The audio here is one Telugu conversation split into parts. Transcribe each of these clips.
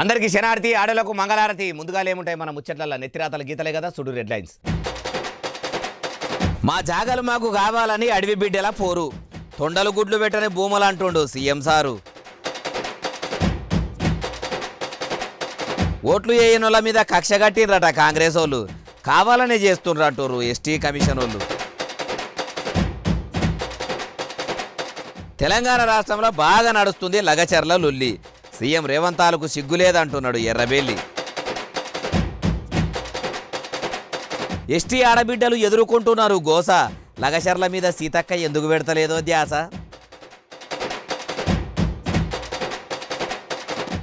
అందరికీ శనార్తి ఆడలకు మంగళారతి ముందుగా ఏముంటాయి మన ముచ్చట్ల నెత్తిరాతల గీతలే కదా సుడు రెడ్ లైన్స్ మా జాగలు మాకు కావాలని అడవి బిడ్డలా పోరు తొండలు గుడ్లు పెట్టని భూములు అంటుండు సీఎం సారు ఓట్లు వేయనోళ్ళ మీద కక్ష కట్టిర్రట కాంగ్రెస్ వాళ్ళు కావాలనే చేస్తుండ్రంటారు ఎస్టీ కమిషన్ వాళ్ళు తెలంగాణ రాష్ట్రంలో బాగా నడుస్తుంది లగచర్ల లొల్లి సీఎం రేవంతాలకు సిగ్గులేదంటున్నాడు ఎర్రబెల్లి ఎస్టీ ఆడబిడ్డలు ఎదుర్కొంటున్నారు గోస లగచర్ల మీద సీతక్క ఎందుకు పెడతలేదో ధ్యాస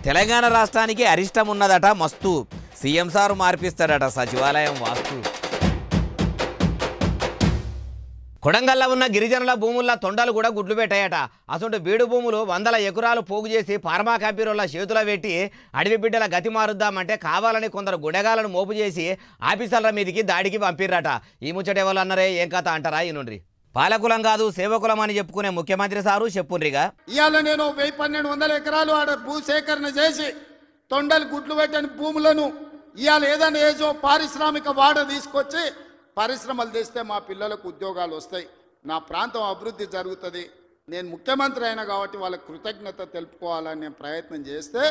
తెలంగాణ రాష్ట్రానికి అరిష్టం ఉన్నదట మస్తు సీఎం సారు మార్పిస్తాడట సచివాలయం వాస్తు కొడంగల్లో ఉన్న గిరిజనుల భూముల్లో తొండలు కూడా గుడ్లు పెట్టాయట అసొంటి బీడు భూములు వందల ఎకరాలు పోగు చేసి ఫార్మా కంపెనీల చేతుల పెట్టి అడవి బిడ్డల గతి మారుద్దామంటే కావాలని కొందరు గుడగాలను మోపు చేసి ఆఫీసర్ల మీదకి దాడికి పంపిర్రట ఈ ముచ్చట ఎవరు అన్నారే ఏం కథ అంటారా ఈనుండ్రి పాలకులం కాదు సేవకులం అని చెప్పుకునే ముఖ్యమంత్రి సారు చెప్పుండ్రిగా ఇవాళ నేను వెయ్యి పన్నెండు వందల ఎకరాలు ఆడ భూసేకరణ చేసి తొండలు గుడ్లు పెట్టని భూములను ఇవాళ ఏదైనా ఏజో పారిశ్రామిక వాడ తీసుకొచ్చి పరిశ్రమలు తెస్తే మా పిల్లలకు ఉద్యోగాలు వస్తాయి నా ప్రాంతం అభివృద్ధి జరుగుతుంది నేను ముఖ్యమంత్రి అయినా కాబట్టి వాళ్ళకి కృతజ్ఞత తెలుపుకోవాలని నేను ప్రయత్నం చేస్తే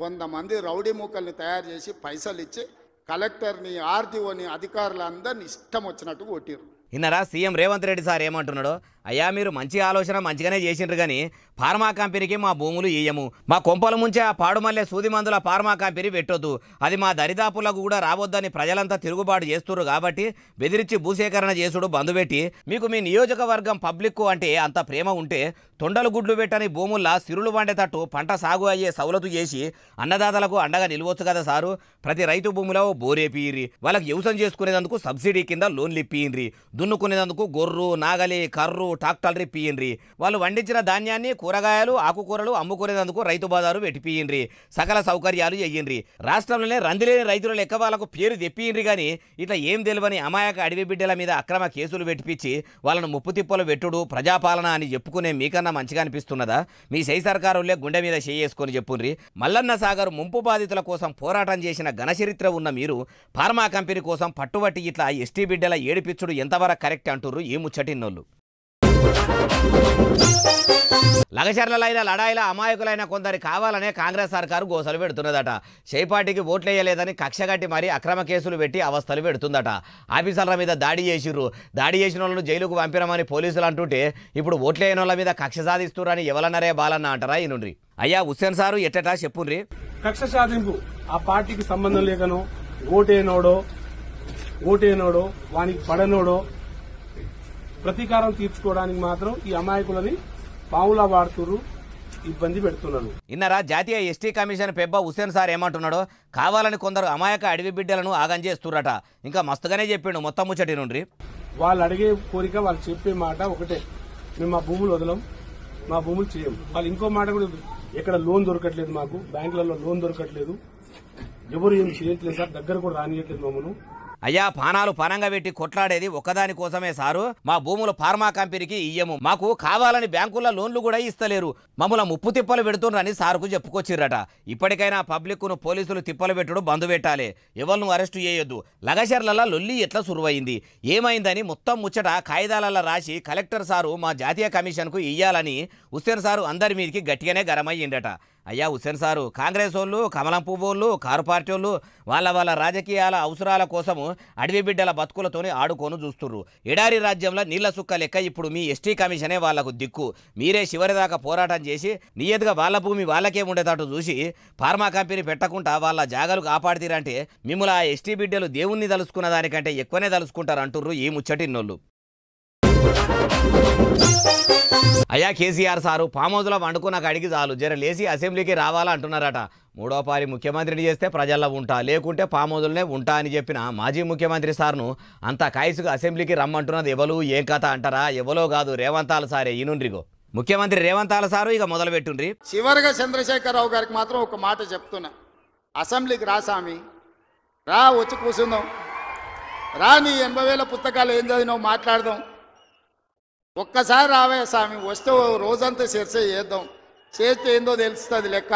కొంతమంది రౌడీ మూకల్ని తయారు చేసి పైసలు ఇచ్చి కలెక్టర్ని ఆర్డీఓని అధికారులందరినీ ఇష్టం వచ్చినట్టు కొట్టిరు ఇన్నరా సీఎం రేవంత్ రెడ్డి సార్ ఏమంటున్నాడో అయ్యా మీరు మంచి ఆలోచన మంచిగానే చేసిండ్రు కానీ ఫార్మా కంపెనీకి మా భూములు ఇయ్యము మా కొంపల ముంచే ఆ పాడుమల్లె సూది మందుల ఫార్మా కంపెనీ పెట్టొద్దు అది మా దరిదాపులకు కూడా రావద్దని ప్రజలంతా తిరుగుబాటు చేస్తున్నారు కాబట్టి బెదిరించి భూసేకరణ చేసుడు బంధు పెట్టి మీకు మీ నియోజకవర్గం పబ్లిక్ అంటే అంత ప్రేమ ఉంటే తొండలు గుడ్లు పెట్టని భూముల్లో సిరులు వండేటట్టు పంట సాగు అయ్యే సౌలతు చేసి అన్నదాతలకు అండగా నిలవచ్చు కదా సారు ప్రతి రైతు బోరే బోరేపియ్యి వాళ్ళకి యూసం చేసుకునేందుకు సబ్సిడీ కింద లోన్లు ఇప్పియ్యి దున్నుకునేందుకు గొర్రు నాగలి కర్రు టాక్టాలరీ పీయిన్రి వాళ్ళు వండించిన ధాన్యాన్ని కూరగాయలు ఆకుకూరలు అమ్ముకునేందుకు రైతు బజారు పెట్టిపీయిండ్రి సకల సౌకర్యాలు చెయ్యిండ్రి రాష్ట్రంలోనే రందిలేని రైతుల లెక్క వాళ్ళకు పేరు తెప్పియండి కానీ ఇట్లా ఏం తెలియని అమాయక అడవి బిడ్డల మీద అక్రమ కేసులు పెట్టిపించి వాళ్ళను ముప్పు తిప్పలు పెట్టుడు ప్రజాపాలన అని చెప్పుకునే మీకన్నా మంచిగా అనిపిస్తున్నదా మీ సై సర్కారులే గుండె మీద చేసుకొని చెప్పుండ్రి మల్లన్న సాగర్ ముంపు బాధితుల కోసం పోరాటం చేసిన ఘనచరిత్ర ఉన్న మీరు ఫార్మా కంపెనీ కోసం పట్టుబట్టి ఇట్లా ఎస్టీ బిడ్డల ఏడిపించుడు ఎంతవరకు కరెక్ట్ అంటుర్రు ఈ ముచ్చటిన్నోళ్ళు లగచర్లలైన లడాయిల అమాయకులైన కొందరు కావాలనే కాంగ్రెస్ సర్కారు గోసలు పెడుతున్నదట చేపాటికి ఓట్లేయలేదని కక్షగట్టి మరీ అక్రమ కేసులు పెట్టి అవస్థలు పెడుతుందట ఆఫీసర్ల మీద దాడి చేసిర్రు దాడి చేసిన వాళ్ళను జైలుకు పంపినమని పోలీసులు అంటుంటే ఇప్పుడు ఓట్లేయని వాళ్ళ మీద కక్ష సాధిస్తున్నారని ఎవలన్నరే బాలన్న అంటారా ఈనుండ్రి అయ్యా హుస్సేన్ సారు ఎట్టటా చెప్పుండ్రి కక్ష సాధింపు ఆ పార్టీకి సంబంధం లేకనో ఓటేనోడో ఓటేనోడో వానికి పడనోడో ప్రతీకారం తీర్చుకోవడానికి మాత్రం ఈ అమాయకులని పాములా వాడుతున్నారు ఇబ్బంది పెడుతున్నారు ఇన్నరా జాతీయ ఎస్టీ కమిషన్ పెబ్బ హుసేన్ సార్ ఏమంటున్నాడో కావాలని కొందరు అమాయక అడవి బిడ్డలను ఆగం చేస్తురట ఇంకా మస్తుగానే చెప్పిండు మొత్తం ముచ్చటి నుండి వాళ్ళు అడిగే కోరిక వాళ్ళు చెప్పే మాట ఒకటే మేము మా భూములు వదలం మా భూములు చేయం వాళ్ళు ఇంకో మాట కూడా ఎక్కడ లోన్ దొరకట్లేదు మాకు బ్యాంకులలో లోన్ దొరకట్లేదు ఎవరు ఏం చేయట్లేదు సార్ దగ్గర కూడా రానియట్లేదు మమ్మల్ని అయ్యా పానాలు పనంగా పెట్టి కొట్లాడేది ఒకదాని కోసమే సారు మా భూములు ఫార్మా కంపెనీకి ఇయ్యము మాకు కావాలని బ్యాంకుల లోన్లు కూడా ఇస్తలేరు మమ్మల్ని ముప్పు తిప్పలు పెడుతున్నారని సార్కు చెప్పుకొచ్చిర్రట ఇప్పటికైనా ను పోలీసులు తిప్పలు పెట్టుడు బంధు పెట్టాలి ఎవరు అరెస్టు చేయొద్దు లగచర్లలో లొల్లి ఎట్లా సురువైంది ఏమైందని మొత్తం ముచ్చట కాయిదాలలో రాసి కలెక్టర్ సారు మా జాతీయ కమిషన్కు ఇయ్యాలని హుస్సేన్ సారు అందరి మీదకి గట్టిగానే గరమయ్యిండట అయ్యా హుస్సేన్ సారు కాంగ్రెస్ వాళ్ళు కమలం పువ్వోళ్ళు కారు పార్టీ వాళ్ళు వాళ్ళ వాళ్ళ రాజకీయాల అవసరాల కోసము అడవి బిడ్డల బతుకులతోనే ఆడుకోను చూస్తుర్రు ఎడారి రాజ్యంలో నీళ్ల సుక్క లెక్క ఇప్పుడు మీ ఎస్టీ కమిషనే వాళ్లకు దిక్కు మీరే చివరిదాకా పోరాటం చేసి నియతగా వాళ్ళ భూమి వాళ్ళకే ఉండేటట్టు చూసి ఫార్మా కంపెనీ పెట్టకుండా వాళ్ళ జాగాలు కాపాడుతీరంటే మిమ్మల్ని ఆ ఎస్టీ బిడ్డలు దేవుణ్ణి తలుసుకున్న దానికంటే ఎక్కువనే తలుసుకుంటారు అంటుర్రు ఈ ముచ్చటిన్నోళ్ళు అయ్యా కేసీఆర్ సారు ఫామ్ హౌస్లో నాకు అడిగి చాలు జర లేచి అసెంబ్లీకి రావాలా అంటున్నారట మూడో పారి ముఖ్యమంత్రిని చేస్తే ప్రజల్లో ఉంటా లేకుంటే ఫామ్ ఉంటా అని చెప్పిన మాజీ ముఖ్యమంత్రి సార్ను అంత కాయసుగా అసెంబ్లీకి రమ్మంటున్నది ఎవరు ఏ కథ అంటారా ఎవలో కాదు రేవంతాల సారే ఈనుండ్రిగో ముఖ్యమంత్రి రేవంతాల సారు ఇక మొదలు పెట్టుండ్రి చివరిగా చంద్రశేఖరరావు గారికి మాత్రం ఒక మాట చెప్తున్నా అసెంబ్లీకి రా సామి రా వచ్చి కూర్చుందాం రా నీ ఎనభై వేల పుస్తకాలు ఏం చదివినావు మాట్లాడదాం ఒక్కసారి రావే స్వామి వస్తే రోజంతా చర్చ చేద్దాం చేస్తే ఏందో తెలుస్తుంది లెక్క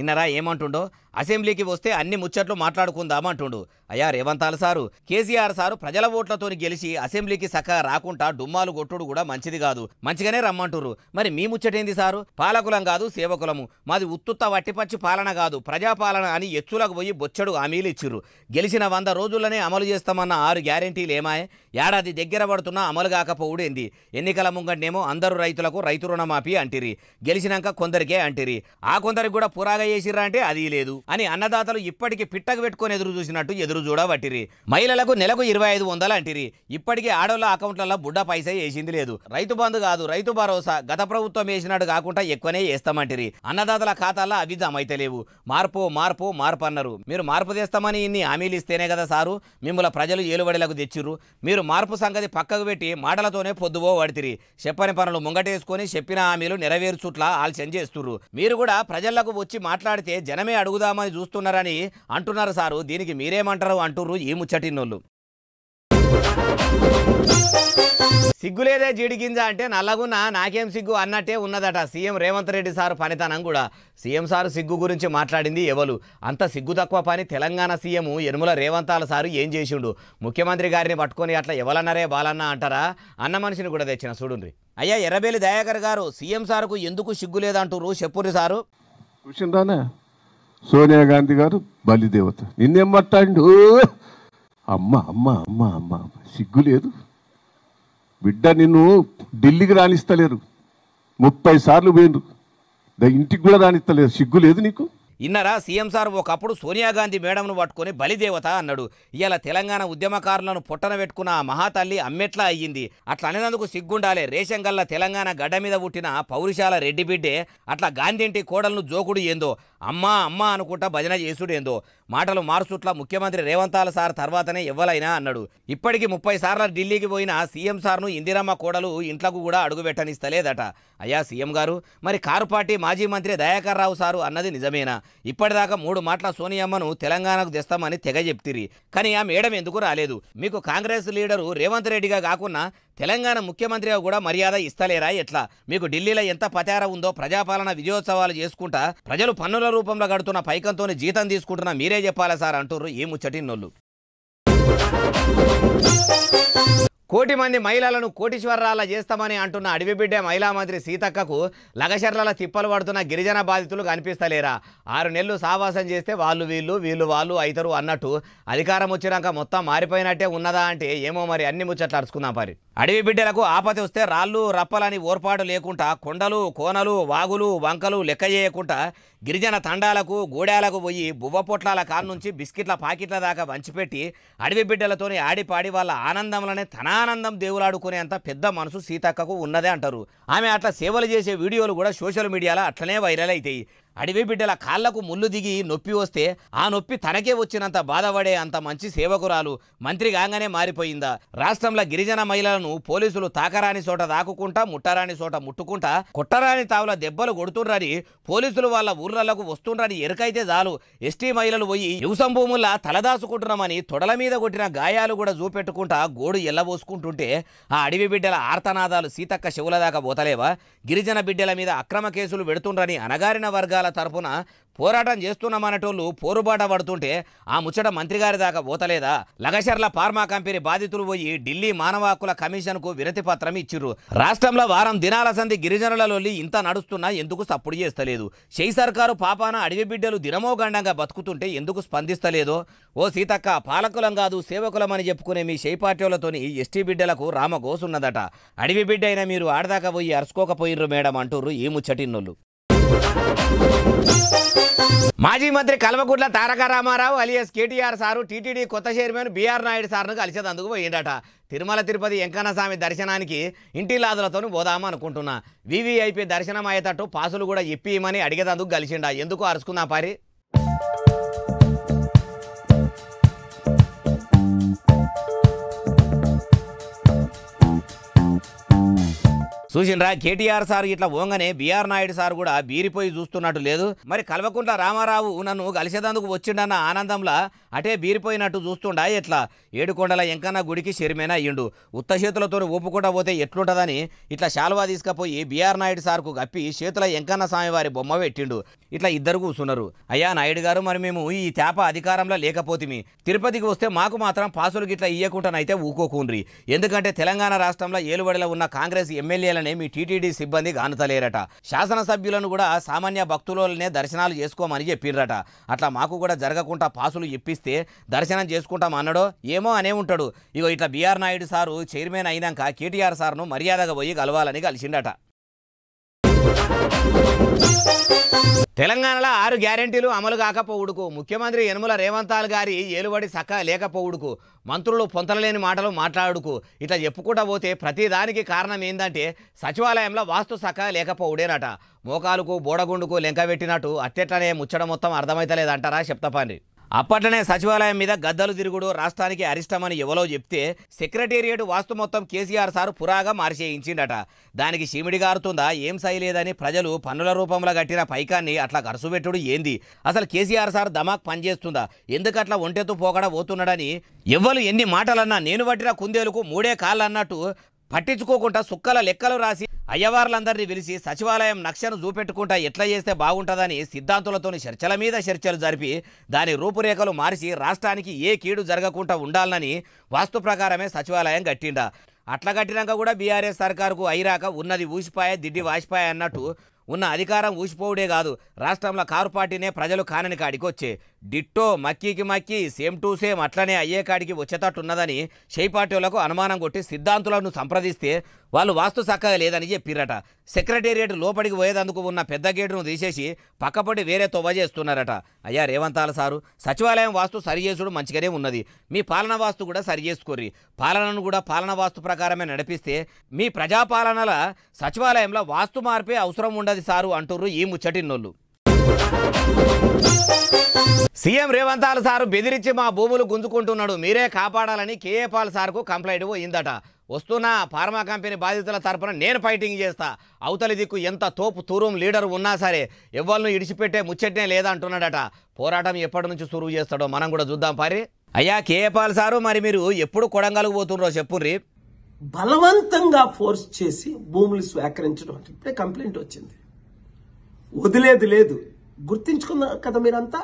ఇన్నరా ఏమంటుండో అసెంబ్లీకి వస్తే అన్ని ముచ్చట్లు మాట్లాడుకుందామంటుండు అయ్యా రేవంతాల సారు కేసీఆర్ సారు ప్రజల ఓట్లతో గెలిచి అసెంబ్లీకి సక్క రాకుండా డుమ్మాలు కొట్టుడు కూడా మంచిది కాదు మంచిగానే రమ్మంటురు మరి మీ ముచ్చటేంది సారు పాలకులం కాదు సేవకులము మాది ఉత్తుత్త వట్టిపచ్చి పాలన కాదు ప్రజాపాలన అని ఎచ్చులకు పోయి బొచ్చడు హామీలు ఇచ్చిర్రు గెలిచిన వంద రోజుల్లోనే అమలు చేస్తామన్న ఆరు గ్యారంటీలు ఏమాయే ఏడాది దగ్గర పడుతున్నా అమలు కాకపోవుడేంది ఎన్నికల ముంగంటేమో అందరూ రైతులకు రైతు రుణమాఫీ అంటిరి గెలిచినాక కొందరికే అంటిరి ఆ కొందరికి కూడా పురాగా చేసిర్రా అంటే అది లేదు అని అన్నదాతలు ఇప్పటికీ పిట్టకు పెట్టుకొని ఎదురు చూసినట్టు ఎదురు చూడబట్టిరి మహిళలకు నెలకు ఇరవై ఐదు వందలు అంటిరి ఇప్పటికీ ఆడవాళ్ళ అకౌంట్లలో బుడ్డ పైసే వేసింది లేదు రైతు బంధు కాదు రైతు భరోసా గత ప్రభుత్వం వేసినట్టు కాకుండా ఎక్కువనే వేస్తామంటిరి అన్నదాతల ఖాతాల్లో అవి జమైతలేవు మార్పు మార్పు మార్పు అన్నారు మీరు మార్పు తెస్తామని ఇన్ని హామీలు ఇస్తేనే కదా సారు మిమ్మల్ని ప్రజలు ఏలుబడిలకు తెచ్చిర్రు మీరు మార్పు సంగతి పక్కకు పెట్టి మాటలతోనే పొద్దుబో పడితిరి చెప్పని పనులు ముంగటేసుకొని చెప్పిన హామీలు నెరవేర్చుట్లా ఆలస్యం చేస్తుర్రు మీరు కూడా ప్రజలకు వచ్చి మాట్లాడితే జనమే అడుగుదాం చేద్దామని చూస్తున్నారని అంటున్నారు సారు దీనికి మీరేమంటారు అంటుర్రు ఈ లేదే సిగ్గులేదే జీడిగింజ అంటే నల్లగున్న నాకేం సిగ్గు అన్నట్టే ఉన్నదట సీఎం రేవంత్ రెడ్డి సార్ పనితనం కూడా సీఎం సారు సిగ్గు గురించి మాట్లాడింది ఎవరు అంత సిగ్గు తక్కువ పని తెలంగాణ సీఎం యనుమల రేవంతాల సారు ఏం చేసిండు ముఖ్యమంత్రి గారిని పట్టుకొని అట్లా ఎవలన్నారే బాలన్న అంటారా అన్న మనిషిని కూడా తెచ్చిన చూడుండ్రి అయ్యా ఎర్రబేలి దయాకర్ గారు సీఎం సార్కు ఎందుకు సిగ్గు లేదంటురు చెప్పుర్రి సారు సోనియా గాంధీ గారు బలిదేవత నిన్నేం పట్టాడు అమ్మ అమ్మ అమ్మ అమ్మ సిగ్గు లేదు బిడ్డ నిన్ను ఢిల్లీకి రాణిస్తలేరు ముప్పై సార్లు పోయిండు ఇంటికి కూడా రాణిస్తలేరు సిగ్గు లేదు నీకు ఇన్నరా సీఎం సార్ ఒకప్పుడు సోనియా గాంధీ మేడంను పట్టుకొని బలిదేవత అన్నాడు ఇలా తెలంగాణ ఉద్యమకారులను పుట్టన పెట్టుకున్న మహాతల్లి అమ్మెట్లా అయ్యింది అట్లా అనేందుకు సిగ్గుండాలే రేషన్ గల్ల తెలంగాణ గడ్డ మీద పుట్టిన పౌరుషాల రెడ్డి బిడ్డే అట్లా గాంధీంటి కోడలను జోకుడు ఏందో అమ్మా అమ్మా అనుకుంటా భజన చేసుడేందో మాటలు మార్చుట్ల ముఖ్యమంత్రి రేవంతాల సార్ తర్వాతనే ఇవ్వలైనా అన్నాడు ఇప్పటికి ముప్పై సార్ల ఢిల్లీకి పోయిన సీఎం సార్ను ఇందిరమ్మ కోడలు ఇంట్లకు కూడా అడుగుపెట్టనిస్తలేదట అయ్యా సీఎం గారు మరి కారు పార్టీ మాజీ మంత్రి దయాకర్ రావు సారు అన్నది నిజమేనా ఇప్పటిదాకా మూడు మాటల సోనియమ్మను తెలంగాణకు తెస్తామని తెగ చెప్తిరి కానీ ఆ మేడం ఎందుకు రాలేదు మీకు కాంగ్రెస్ లీడరు రేవంత్ రెడ్డిగా కాకుండా తెలంగాణ ముఖ్యమంత్రిగా కూడా మర్యాద ఇస్తలేరా ఎట్లా మీకు ఢిల్లీలో ఎంత పచార ఉందో ప్రజాపాలన విజయోత్సవాలు చేసుకుంటా ప్రజలు పన్నుల రూపంలో కడుతున్న పైకంతో జీతం తీసుకుంటున్నా మీరే చెప్పాలా సార్ అంటుర్రు ఏ ముచ్చటి నొల్లు కోటి మంది మహిళలను కోటీశ్వరాల చేస్తామని అంటున్న బిడ్డే మహిళా మంత్రి సీతక్కకు లగశర్ల తిప్పలు పడుతున్న గిరిజన బాధితులు కనిపిస్తలేరా ఆరు నెలలు సావాసం చేస్తే వాళ్ళు వీళ్ళు వీళ్ళు వాళ్ళు అవుతారు అన్నట్టు అధికారం వచ్చినాక మొత్తం మారిపోయినట్టే ఉన్నదా అంటే ఏమో మరి అన్ని ముచ్చట్లు అరుచుకుందాం మరి అడవి బిడ్డలకు ఆపతి వస్తే రాళ్ళు రప్పలని ఓర్పాటు లేకుండా కొండలు కోనలు వాగులు వంకలు లెక్క చేయకుండా గిరిజన తండాలకు గూడాలకు పోయి బువ్వ పొట్లాల కాడ నుంచి బిస్కెట్ల పాకిట్ల దాకా వంచిపెట్టి అడవి బిడ్డలతోని ఆడిపాడి వాళ్ళ ఆనందంలోనే తన జ్ఞానానందం దేవులాడుకునేంత పెద్ద మనసు సీతక్కకు ఉన్నదే అంటారు ఆమె అట్లా సేవలు చేసే వీడియోలు కూడా సోషల్ మీడియాలో అట్లనే వైరల్ అవుతాయి అడవి బిడ్డల కాళ్లకు ముళ్ళు దిగి నొప్పి వస్తే ఆ నొప్పి తనకే వచ్చినంత బాధపడే అంత మంచి సేవకురాలు మంత్రి కాగానే మారిపోయిందా రాష్ట్రంలో గిరిజన మహిళలను పోలీసులు తాకరాని చోట దాకుకుంటా ముట్టరాని చోట ముట్టుకుంటా కుట్టరాని తావుల దెబ్బలు కొడుతుండ్రని పోలీసులు వాళ్ళ ఊర్లలకు వస్తుండ్రని ఎరుకైతే చాలు ఎస్టీ మహిళలు పోయి యువసం భూముల్లా తలదాసుకుంటున్నామని తొడల మీద కొట్టిన గాయాలు కూడా చూపెట్టుకుంటా గోడు ఎల్లబోసుకుంటుంటే ఆ అడవి బిడ్డల ఆర్తనాదాలు సీతక్క శివుల దాకా పోతలేవా గిరిజన బిడ్డల మీద అక్రమ కేసులు పెడుతుండ్రని అనగారిన వర్గాల వర్గాల తరపున పోరాటం చేస్తున్నామనేటోళ్ళు పోరుబాట పడుతుంటే ఆ ముచ్చట మంత్రి గారి దాకా పోతలేదా లగశర్ల ఫార్మా కంపెనీ బాధితులు పోయి ఢిల్లీ మానవ హక్కుల కమిషన్ కు వినతి పత్రం ఇచ్చిర్రు రాష్ట్రంలో వారం దినాల సంధి గిరిజనులలోని ఇంత నడుస్తున్నా ఎందుకు సప్పుడు చేస్తలేదు షై సర్కారు పాపాన అడవి బిడ్డలు దినమో గండంగా బతుకుతుంటే ఎందుకు స్పందిస్తలేదో ఓ సీతక్క పాలకులం కాదు సేవకులమని చెప్పుకునే మీ షై పార్టీలతోని ఎస్టీ బిడ్డలకు రామగోసున్నదట అడవి బిడ్డ అయినా మీరు ఆడదాకా పోయి అరుచుకోకపోయిర్రు మేడం అంటుర్రు ఈ ముచ్చటిన్నోళ్ళు మాజీ మంత్రి Kalvakuntla Taraka Rama Rao alias KTR sir TTD కొత్త చైర్మన్ బీఆర్ నాయుడు సార్ను అందుకు పోయిండట తిరుమల తిరుపతి వెంకన్నస్వామి దర్శనానికి ఇంటిలాదులతో పోదామా అనుకుంటున్నా వివిఐపీ దర్శనం అయ్యేటట్టు పాసులు కూడా ఇప్పియమని అడిగేదందుకు కలిసిండా ఎందుకు అరుచుకున్నా పారి చూసిండ్రా కేటీఆర్ సార్ ఇట్లా ఓంగనే బీఆర్ నాయుడు సార్ కూడా బీరిపోయి చూస్తున్నట్టు లేదు మరి కల్వకుంట్ల రామారావు నన్ను కలిసేదందుకు వచ్చిండన్న ఆనందంలా అటే బీరిపోయినట్టు చూస్తుండా ఎట్లా ఏడుకొండల ఎంకన్నా గుడికి షెరిమేనా అయ్యిండు ఉత్త చేతులతో ఊపుకుండా పోతే ఎట్లుంటుందని ఇట్లా శాల్వా తీసుకపోయి బీఆర్ నాయుడు సార్కు గప్పి చేతుల ఎంకన్న స్వామివారి బొమ్మ పెట్టిండు ఇట్లా ఇద్దరు కూర్చున్నారు అయ్యా నాయుడు గారు మరి మేము ఈ తేప అధికారంలో లేకపోతిమి తిరుపతికి వస్తే మాకు మాత్రం పాసులు గిట్లా అయితే ఊకోకుండ్రి ఎందుకంటే తెలంగాణ రాష్ట్రంలో ఏలుబడిలో ఉన్న కాంగ్రెస్ ఎమ్మెల్యేలనే మీ టీటీడీ సిబ్బంది గానుతలేరట శాసనసభ్యులను కూడా సామాన్య భక్తులనే దర్శనాలు చేసుకోమని చెప్పిర్రట అట్లా మాకు కూడా జరగకుండా పాసులు ఇప్పిస్తే వస్తే దర్శనం చేసుకుంటాం అన్నాడో ఏమో అనే ఉంటాడు ఇగో ఇట్లా బీఆర్ నాయుడు సారు చైర్మన్ అయినాక కేటీఆర్ సార్ను మర్యాదగా పోయి కలవాలని కలిసిండట తెలంగాణలో ఆరు గ్యారంటీలు అమలు కాకపోవుడుకు ముఖ్యమంత్రి యనుమల రేవంతాల్ గారి ఏలుబడి సక్క లేకపోవుడుకు మంత్రులు పొంతలేని మాటలు మాట్లాడుకు ఇట్లా చెప్పుకుంటా పోతే ప్రతిదానికి కారణం ఏంటంటే సచివాలయంలో వాస్తు సక్క లేకపోవుడేనట మోకాలకు బోడగుండుకు పెట్టినట్టు అట్టెట్లనే ముచ్చడం మొత్తం అర్థమైతలేదంటారా చెప్తా అప్పట్లనే సచివాలయం మీద గద్దలు తిరుగుడు రాష్ట్రానికి అరిష్టమని ఎవలో చెప్తే సెక్రటేరియట్ వాస్తు మొత్తం కేసీఆర్ సార్ పురాగా మార్చేయించిండట దానికి షిమిడి గారుతుందా ఏం సైలేదని ప్రజలు పన్నుల రూపంలో కట్టిన పైకాన్ని అట్లా ఖర్చు పెట్టుడు ఏంది అసలు కేసీఆర్ సార్ ధమాక్ పనిచేస్తుందా ఎందుకు అట్లా ఒంటెత్తు పోకడా పోతున్నాడని ఎవ్వరు ఎన్ని మాటలన్నా నేను పట్టిన కుందేలకు మూడే కాళ్ళు అన్నట్టు పట్టించుకోకుండా సుక్కల లెక్కలు రాసి అయ్యవార్లందరినీ పిలిచి సచివాలయం నక్షను చూపెట్టుకుంటా ఎట్లా చేస్తే బాగుంటుందని సిద్ధాంతులతోని చర్చల మీద చర్చలు జరిపి దాని రూపురేఖలు మార్చి రాష్ట్రానికి ఏ కీడు జరగకుండా ఉండాలని వాస్తు ప్రకారమే సచివాలయం కట్టిండా అట్లా కట్టినాక కూడా బీఆర్ఎస్ సర్కారుకు అయిరాక ఉన్నది ఊసిపాయ దిడ్డి వాసిపాయ అన్నట్టు ఉన్న అధికారం ఊసిపోవుడే కాదు రాష్ట్రంలో కారు పార్టీనే ప్రజలు కానని కాడికి వచ్చే డిట్టో మక్కీకి మక్కి సేమ్ టు సేమ్ అట్లనే అయ్యే కాడికి వచ్చేటట్టున్నదని షేపార్టీలకు అనుమానం కొట్టి సిద్ధాంతులను సంప్రదిస్తే వాళ్ళు వాస్తు చక్కగా లేదని చెప్పిరట సెక్రటేరియట్ లోపలికి పోయేదందుకు ఉన్న పెద్ద గేటును తీసేసి పక్కపడి వేరే తొవ్వ చేస్తున్నారట అయ్యా రేవంతాల సారు సచివాలయం వాస్తు సరి చేసుడు మంచిగానే ఉన్నది మీ పాలన వాస్తు కూడా సరి చేసుకోర్రి పాలనను కూడా పాలన వాస్తు ప్రకారమే నడిపిస్తే మీ ప్రజాపాలనల సచివాలయంలో వాస్తు మార్పే అవసరం ఉండదు సారు అంటుర్రు ఈ ముచ్చటినోళ్ళు సీఎం రేవంతాల సారు బెదిరించి మా భూములు గుంజుకుంటున్నాడు మీరే కాపాడాలని కేఏపాల్ సార్కు కంప్లైంట్ పోయిందట వస్తున్న ఫార్మా కంపెనీ బాధితుల తరపున నేను ఫైటింగ్ చేస్తా అవతలి దిక్కు ఎంత తోపు తూరం లీడర్ ఉన్నా సరే ఎవరిని ఇడిచిపెట్టే ముచ్చట్నే లేదంటున్నాడట పోరాటం ఎప్పటి నుంచి సురువు చేస్తాడో మనం కూడా చూద్దాం పారి అయ్యా కేపాల్ సారు మరి మీరు ఎప్పుడు కొడంగలు పోతుండ్రో చెప్పుర్రి బలవంతంగా ఫోర్స్ చేసి భూములు స్వీకరించడం ఇప్పుడే కంప్లైంట్ వచ్చింది వదిలేదు లేదు గుర్తించుకున్నారు కదా మీరంతా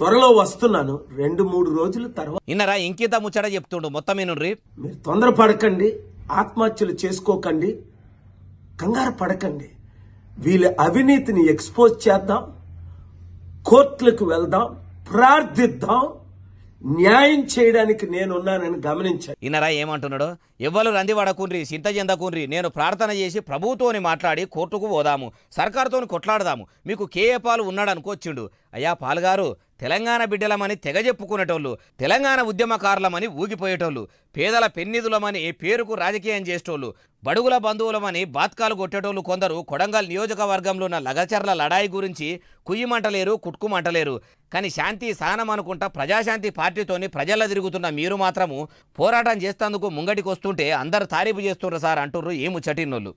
త్వరలో వస్తున్నాను రెండు మూడు రోజుల తర్వాత ఇన్నరా ఇంకేత ముచ్చట చెప్తుండు మొత్తం ఏనుండ్రి మీరు పడకండి ఆత్మహత్యలు చేసుకోకండి కంగారు పడకండి వీళ్ళ అవినీతిని ఎక్స్పోజ్ చేద్దాం కోర్టులకు వెళ్దాం ప్రార్థిద్దాం న్యాయం చేయడానికి నేనున్నానని గమనించాను ఇన్నరా ఏమంటున్నాడు ఎవ్వరు రంది పడకుండ్రి చింత చెందకుండ్రి నేను ప్రార్థన చేసి ప్రభుతోని మాట్లాడి కోర్టుకు పోదాము సర్కారుతోని కొట్లాడదాము మీకు కేఏ పాలు ఉన్నాడనుకొచ్చిండు అయ్యా పాలుగారు తెలంగాణ బిడ్డలమని తెగ చెప్పుకునేటోళ్ళు తెలంగాణ ఉద్యమకారులమని ఊగిపోయేటోళ్ళు పేదల పెన్నిధులమని పేరుకు రాజకీయం చేసేటోళ్ళు బడుగుల బంధువులమని బాత్కాలు కొట్టేటోళ్ళు కొందరు కొడంగల్ నియోజకవర్గంలో ఉన్న లగచర్ల లడాయి గురించి కుయ్యమంటలేరు కుట్టుకుమంటలేరు కానీ శాంతి సహనం అనుకుంటా ప్రజాశాంతి పార్టీతోని ప్రజల తిరుగుతున్న మీరు మాత్రము పోరాటం చేస్తేందుకు ముంగటికి వస్తుంటే అందరు తారీఫు చేస్తుండ్రు సార్ అంటుర్రు చటిన్నోళ్ళు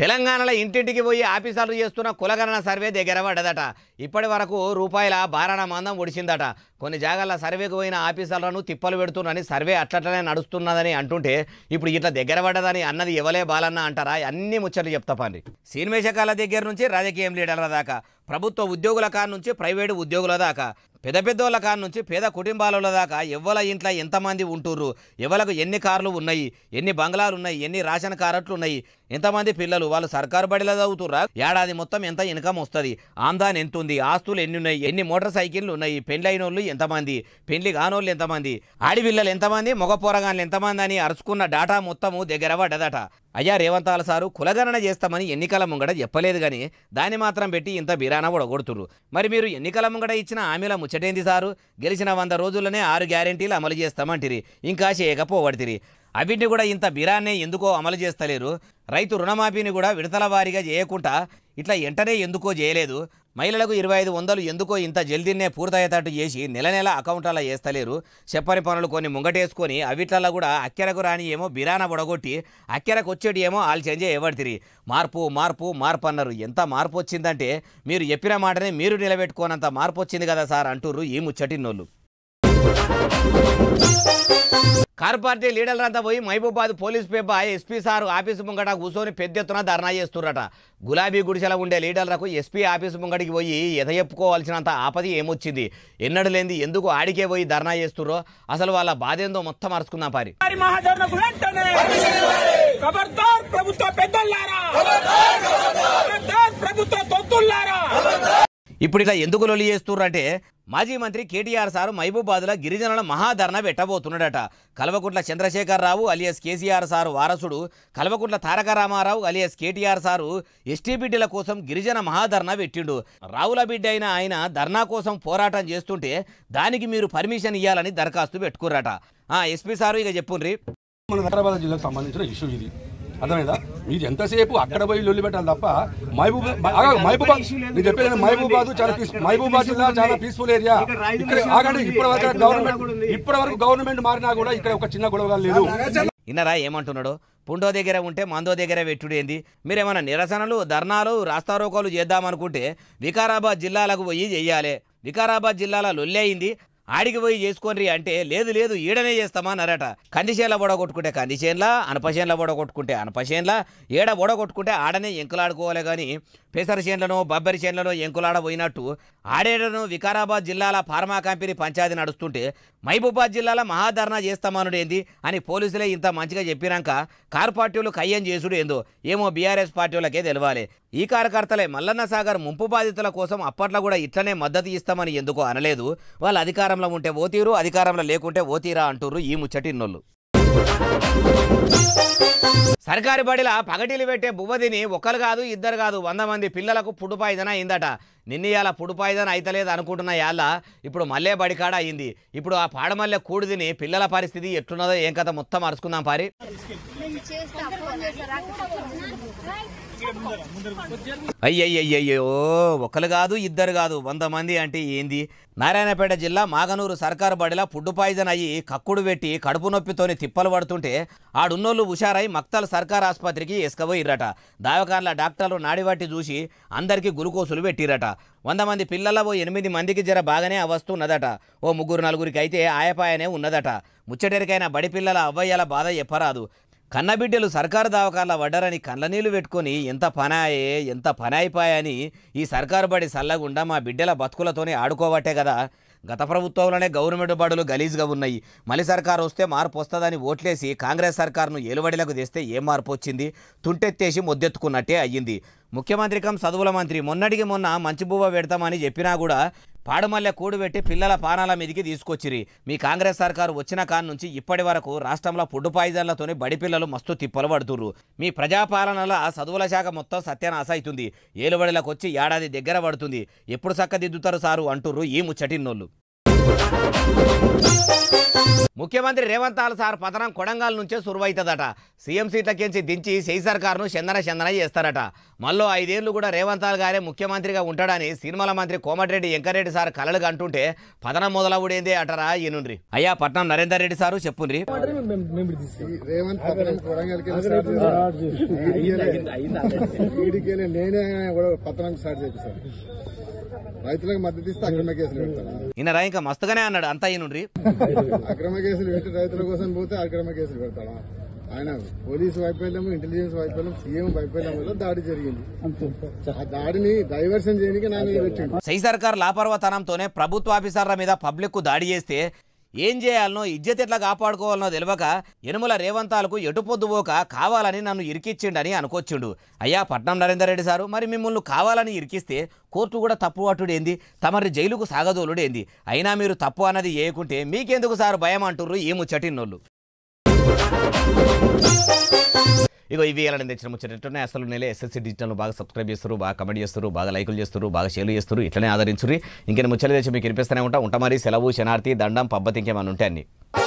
తెలంగాణలో ఇంటింటికి పోయి ఆఫీసర్లు చేస్తున్న కులగణన సర్వే దగ్గర పడ్డదట ఇప్పటి వరకు రూపాయల బారణ మందం ఒడిచిందట కొన్ని జాగాల్లో సర్వేకు పోయిన ఆఫీసర్లను తిప్పలు పెడుతున్నారని సర్వే అట్లట్లనే నడుస్తున్నదని అంటుంటే ఇప్పుడు ఇట్లా దగ్గర పడ్డదని అన్నది ఎవలే బాలన్న అంటారా అన్ని ముచ్చట్లు చెప్తా పని సినిమేషకాల దగ్గర నుంచి రాజకీయం లీడర్ల దాకా ప్రభుత్వ ఉద్యోగుల కాడ నుంచి ప్రైవేటు ఉద్యోగుల దాకా పెద్ద పెద్దోళ్ళ కాడ నుంచి పేద కుటుంబాల దాకా ఎవల ఇంట్లో ఎంతమంది ఉంటుర్రు ఎవలకు ఎన్ని కార్లు ఉన్నాయి ఎన్ని బంగ్లాలు ఉన్నాయి ఎన్ని రాషన్ కార్డులు ఉన్నాయి ఎంతమంది పిల్లలు వాళ్ళు సర్కారు బడిలో చదువుతుర్రా ఏడాది మొత్తం ఎంత ఇన్కమ్ వస్తుంది ఆందాన్ ఎంత ఉంది ఆస్తులు ఎన్ని ఉన్నాయి ఎన్ని మోటార్ సైకిళ్ళు ఉన్నాయి అయిన వాళ్ళు ఎంతమంది పెళ్లి కానోళ్ళు ఎంతమంది ఆడిపిల్లలు ఎంతమంది మొగ పోరగాన్లు ఎంతమంది అని అరుచుకున్న డాటా మొత్తము దగ్గర పడ్డదట అయ్యా రేవంతాల సారు కులగణన చేస్తామని ఎన్నికల ముంగడ చెప్పలేదు కానీ దాన్ని మాత్రం పెట్టి ఇంత కూడా ఒడగొడుతురు మరి మీరు ఎన్నికల ముంగడ ఇచ్చిన ఆమెల ముచ్చటేంది సారు గెలిచిన వంద రోజుల్లోనే ఆరు గ్యారెంటీలు అమలు చేస్తామంటిరి ఇంకా చేయకపోవడతిరి అవిటిని కూడా ఇంత బిరానే ఎందుకో అమలు చేస్తలేరు రైతు రుణమాఫీని కూడా విడతల వారీగా చేయకుండా ఇట్లా వెంటనే ఎందుకో చేయలేదు మహిళలకు ఇరవై ఐదు వందలు ఎందుకో ఇంత జల్దీనే పూర్తయ్యేటట్టు చేసి నెల నెల అకౌంట్లలో వేస్తలేరు చెప్పని పనులు కొన్ని ముంగటేసుకొని అవిట్లలో కూడా అక్కెరకు రాని ఏమో బిరాన పొడగొట్టి అక్కెరకు వచ్చేటి ఏమో వాళ్ళు చేంజే ఎవడితిరి మార్పు మార్పు మార్పు అన్నారు ఎంత మార్పు వచ్చిందంటే మీరు చెప్పిన మాటనే మీరు నిలబెట్టుకోనంత మార్పు వచ్చింది కదా సార్ అంటుర్రు ఈ ముచ్చటి నోళ్ళు కార్ పార్టీ లీడర్లంతా పోయి మహబూబాద్ పోలీస్ పేప ఎస్పీ సార్ ఆఫీసు ముంగట కూర్చొని పెద్ద ఎత్తున ధర్నా చేస్తున్నారట గులాబీ గుడిసెల ఉండే లీడర్లకు ఎస్పీ ఆఫీసు ముంగడికి పోయి ఎదయెప్పుకోవాల్సినంత ఆపది ఏమొచ్చింది ఎన్నడు లేని ఎందుకు ఆడికే పోయి ధర్నా చేస్తుర్రో అసలు వాళ్ళ బాధేందో మొత్తం అరుచుకుందాం పారి ప్రభుత్వ పెద్దలారా ఇప్పుడు ఇలా ఎందుకు లొలి చేస్తున్నారంటే మాజీ మంత్రి కేటీఆర్ సారు మహబూబాద్లో గిరిజనుల మహాధరణ పెట్టబోతున్నాడట Kalvakuntla Chandrashekar Rao alias KCR sir వారసుడు Kalvakuntla Taraka Rama Rao alias KTR sir ఎస్టీబిడ్డీల కోసం గిరిజన మహాధరణ పెట్టిండు రావుల బిడ్డ అయిన ఆయన ధర్నా కోసం పోరాటం చేస్తుంటే దానికి మీరు పర్మిషన్ ఇవ్వాలని దరఖాస్తు పెట్టుకున్నారట ఎస్పీ సారు ఇక చెప్పుండ్రి మన హైదరాబాద్ జిల్లాకు సంబంధించిన ఇష్యూ ఇది అర్థమైందా మీరు ఎంతసేపు అక్కడ పోయి లొల్లి పెట్టాలి తప్ప మహబూబాద్ మహబూబాద్ నేను చెప్పేది మహబూబాద్ చాలా మహబూబాద్ జిల్లా చాలా పీస్ఫుల్ ఏరియా ఇక్కడ ఆగండి ఇప్పటి వరకు గవర్నమెంట్ ఇప్పటి వరకు గవర్నమెంట్ మారినా కూడా ఇక్కడ ఒక చిన్న గొడవ లేదు ఇన్నరా ఏమంటున్నాడు పుండో దగ్గర ఉంటే మందో దగ్గర పెట్టుడేంది మీరేమైనా నిరసనలు ధర్నాలు రాస్తారోకాలు చేద్దామనుకుంటే వికారాబాద్ జిల్లాలకు పోయి చెయ్యాలి వికారాబాద్ జిల్లాలో అయింది ఆడికి పోయి చేసుకోనరి అంటే లేదు లేదు ఈడనే చేస్తామా అన్నారట కందిచేన్ల బొడ కొట్టుకుంటే కందిచేన్ల అనపచేన్ల బొడ కొట్టుకుంటే అనపచేన్ల ఏడ బొడ కొట్టుకుంటే ఆడనే ఎంకలాడుకోవాలి కానీ పెసర చేన్లను బొబ్బరి చేన్లను ఎంకులాడ పోయినట్టు ఆడేడను వికారాబాద్ జిల్లాల ఫార్మా కంపెనీ పంచాయతీ నడుస్తుంటే మహబూబాబాద్ జిల్లాల మహాధర్నా చేస్తామనుడేంది అని పోలీసులే ఇంత మంచిగా చెప్పినాక కార్ పార్టీలు ఖయ్యం చేసుడు ఏందో ఏమో బీఆర్ఎస్ పార్టీలకే తెలవాలి ఈ కార్యకర్తలే మల్లన్న సాగర్ ముంపు బాధితుల కోసం అప్పట్లో కూడా ఇట్లనే మద్దతు ఇస్తామని ఎందుకో అనలేదు వాళ్ళు అధికారంలో ఉంటే ఓతీరు అధికారంలో లేకుంటే ఓతీరా అంటుర్రు ఈ ముచ్చటి నొల్లు సర్కారు బడిలా పగటిలు పెట్టే బువ్వదిని ఒకరు కాదు ఇద్దరు కాదు వంద మంది పిల్లలకు పుడు పాయిజన అయిందట నిన్నయాల పుడు పాయిజన అయితలేదు అనుకుంటున్న యాళ్ళ ఇప్పుడు మళ్ళే బడికాడ అయింది ఇప్పుడు ఆ పాడమల్లె కూడుదిని పిల్లల పరిస్థితి ఎట్లున్నదో ఏం కథ మొత్తం అరుచుకుందాం పారి అయ్యయ్యయ్యో ఒకరు కాదు ఇద్దరు కాదు వంద మంది అంటే ఏంది నారాయణపేట జిల్లా మాగనూరు సర్కార్ బడిలా ఫుడ్ పాయిజన్ అయ్యి కక్కుడు పెట్టి కడుపు నొప్పితోని తిప్పలు పడుతుంటే ఆడున్నోళ్ళు హుషారై మక్తల్ సర్కార్ ఆసుపత్రికి ఇసుకపోయిర్రట దావకార్ల డాక్టర్లు నాడివాటి చూసి అందరికీ గులుకోసులు పెట్టిరట వంద మంది పిల్లల ఓ ఎనిమిది మందికి జర బాగానే అవస్తున్నదట ఓ ముగ్గురు నలుగురికి అయితే ఆయపాయనే ఉన్నదట ముచ్చటెరికైన బడి పిల్లల అవ్వయ్యల బాధ చెప్పరాదు కన్నబిడ్డలు సర్కారు దావకాల వడ్డరని కళ్ళనీళ్ళు పెట్టుకొని ఎంత పనాయే ఎంత పనాయిపాయని ఈ సర్కారు బడి సల్లగుండా మా బిడ్డల బతుకులతోనే ఆడుకోవట్టే కదా గత ప్రభుత్వంలోనే గవర్నమెంట్ బడులు గలీజ్గా ఉన్నాయి మళ్ళీ సర్కారు వస్తే మార్పు వస్తుందని ఓట్లేసి కాంగ్రెస్ సర్కారును ఏలువడిలకు తెస్తే ఏ మార్పు వచ్చింది తుంటెత్తేసి మొద్దెత్తుకున్నట్టే అయ్యింది ముఖ్యమంత్రి కం చదువుల మంత్రి మొన్నటికి మొన్న మంచి బువ్వ పెడతామని చెప్పినా కూడా పాడమల్లె కూడుబెట్టి పిల్లల పానాల మీదికి తీసుకొచ్చిరి మీ కాంగ్రెస్ సర్కారు వచ్చిన కాన్ నుంచి ఇప్పటి వరకు రాష్ట్రంలో పుడ్డు పాయిజన్లతోనే బడి పిల్లలు మస్తు తిప్పలు పడుతురు మీ ప్రజాపాలనల చదువుల శాఖ మొత్తం సత్యనాశ అవుతుంది ఏలుబడిలకు వచ్చి ఏడాది దగ్గర పడుతుంది ఎప్పుడు చక్కదిద్దుతారు సారు అంటుర్రు ఈ ముచ్చటిన్నోళ్ళు ముఖ్యమంత్రి రేవంత్ ఆల్ సార్ పతనం కొడంగాల్ నుంచే సురువైతుందట సీఎం సీట్లకించి దించి సెయ్ సర్కార్ను చందన చందన చేస్తారట మళ్ళీ ఐదేళ్లు కూడా రేవంత్ ఆల్ గారే ముఖ్యమంత్రిగా ఉంటాడని సినిమాల మంత్రి కోమటిరెడ్డి వెంకరెడ్డి సార్ కలలు అంటుంటే పతనం మొదలవుడేందే అటరా ఈనుండ్రి అయ్యా పట్నం నరేందర్ రెడ్డి సారు చెప్పు రైతులకు మద్దతు ఇస్తే అక్రమ కేసులు పెడతారా ఇంకా మస్తుగానే అన్నాడు అంతా ఈయనుండ్రి అక్రమ కేసులు పెట్టి రైతుల కోసం పోతే అక్రమ కేసులు పెడతాడా ఆయన పోలీసు వైఫల్యం ఇంటెలిజెన్స్ వైఫల్యం సీఎం వైఫల్యం వల్ల దాడి జరిగింది ఆ దాడిని డైవర్షన్ చేయడానికి నాకు సై సర్కార్ లాపర్వతనంతోనే ప్రభుత్వ ఆఫీసర్ల మీద పబ్లిక్ కు దాడి చేస్తే ఏం చేయాలనో ఇజ్జత్ ఎట్లా కాపాడుకోవాలనో తెలియక ఎనుమల రేవంతాలకు పోక కావాలని నన్ను ఇరికిచ్చిండని అనుకొచ్చిండు అయ్యా పట్నం నరేందర్ రెడ్డి సారు మరి మిమ్మల్ని కావాలని ఇరికిస్తే కోర్టు కూడా తప్పు పట్టుడేంది తమరి జైలుకు సాగదోలుడేంది అయినా మీరు తప్పు అన్నది చేయకుంటే మీకెందుకు సారు భయం అంటుర్రు ఏము చటిన్నోళ్ళు ఇగో ఇవి ఇలాంటి తెచ్చిన ముచ్చట ఎట్లనే అసలు నేలే ఎస్ఎస్సీ డిజిటల్ బాగా సబ్స్క్రైబ్ చేస్తారు బాగా కమెంట్ చేస్తారు బాగా లైకులు చేస్తారు బాగా షేర్లు చేస్తారు ఇట్లనే ఆదరించు ఇంకేనా ముచ్చట తెచ్చి మీకు వినిపిస్తూనే ఉంటా ఉంటా మరి సెలవు శనార్థి దండం పబ్బతి ఇంకేమైనా ఉంటాయి అన్నీ